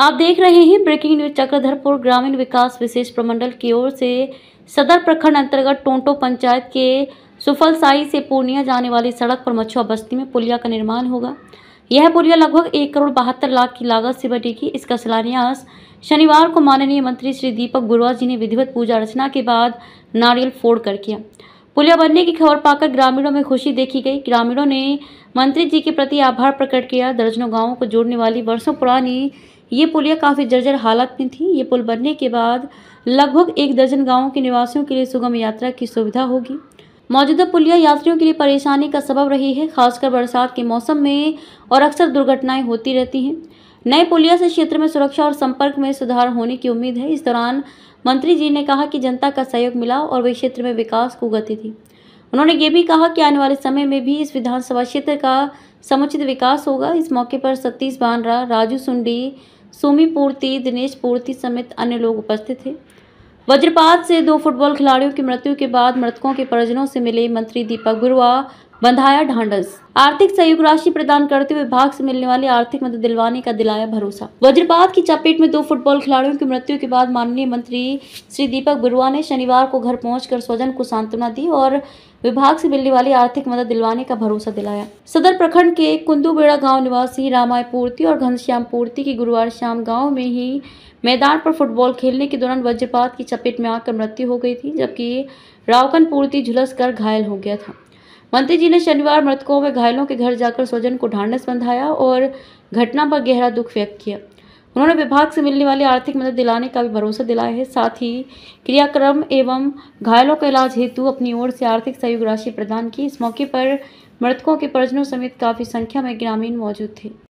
आप देख रहे हैं ब्रेकिंग न्यूज चक्रधरपुर ग्रामीण विकास विशेष प्रमंडल की ओर से सदर प्रखंड अंतर्गत टोंटो पंचायत के सुफल साई से पूर्णिया जाने वाली सड़क पर मछुआ बस्ती में पुलिया का निर्माण होगा यह पुलिया लगभग एक करोड़ बहत्तर लाख की लागत से बटेगी इसका शिलान्यास शनिवार को माननीय मंत्री श्री दीपक गुरुआ जी ने विधिवत पूजा अर्चना के बाद नारियल फोड़ कर किया पुलिया बनने की खबर पाकर ग्रामीणों में खुशी देखी गई ग्रामीणों ने मंत्री जी के प्रति आभार प्रकट किया दर्जनों गांवों को जोड़ने वाली वर्षों पुरानी ये पुलिया काफ़ी जर्जर हालत में थी ये पुल बनने के बाद लगभग एक दर्जन गांवों के निवासियों के लिए सुगम यात्रा की सुविधा होगी मौजूदा पुलिया यात्रियों के लिए परेशानी का सबब रही है खासकर बरसात के मौसम में और अक्सर दुर्घटनाएं होती रहती हैं नए पुलिया से क्षेत्र में सुरक्षा और संपर्क में सुधार होने की उम्मीद है इस दौरान मंत्री जी ने कहा कि जनता का सहयोग मिला और वे क्षेत्र में विकास को गति थी उन्होंने ये भी कहा कि आने वाले समय में भी इस विधानसभा क्षेत्र का समुचित विकास होगा इस मौके पर सतीश बानरा राजू सुंडी सोमी पूर्ति दिनेश पूर्ति समेत अन्य लोग उपस्थित थे वज्रपात से दो फुटबॉल खिलाड़ियों की मृत्यु के बाद मृतकों के परिजनों से मिले मंत्री दीपक गुरुआ बंधाया ढांडस आर्थिक सहयोग राशि प्रदान करते हुए विभाग से मिलने वाली आर्थिक मदद दिलवाने का दिलाया भरोसा वज्रपात की चपेट में दो फुटबॉल खिलाड़ियों की मृत्यु के बाद माननीय मंत्री श्री दीपक बिरुआ ने शनिवार को घर पहुंचकर स्वजन को सांत्वना दी और विभाग से मिलने वाली आर्थिक मदद दिलवाने का भरोसा दिलाया सदर प्रखंड के बेड़ा गाँव निवासी रामाय पूर्ति और घनश्याम पूर्ति की गुरुवार शाम गाँव में ही मैदान पर फुटबॉल खेलने के दौरान वज्रपात की चपेट में आकर मृत्यु हो गई थी जबकि रावकन पूर्ति झुलस कर घायल हो गया था मंत्री जी ने शनिवार मृतकों व घायलों के घर जाकर स्वजन को ढांढस बंधाया और घटना पर गहरा दुख व्यक्त किया उन्होंने विभाग से मिलने वाली आर्थिक मदद दिलाने का भी भरोसा दिलाया है साथ ही क्रियाक्रम एवं घायलों का इलाज हेतु अपनी ओर से आर्थिक सहयोग राशि प्रदान की इस मौके पर मृतकों के परिजनों समेत काफ़ी संख्या में ग्रामीण मौजूद थे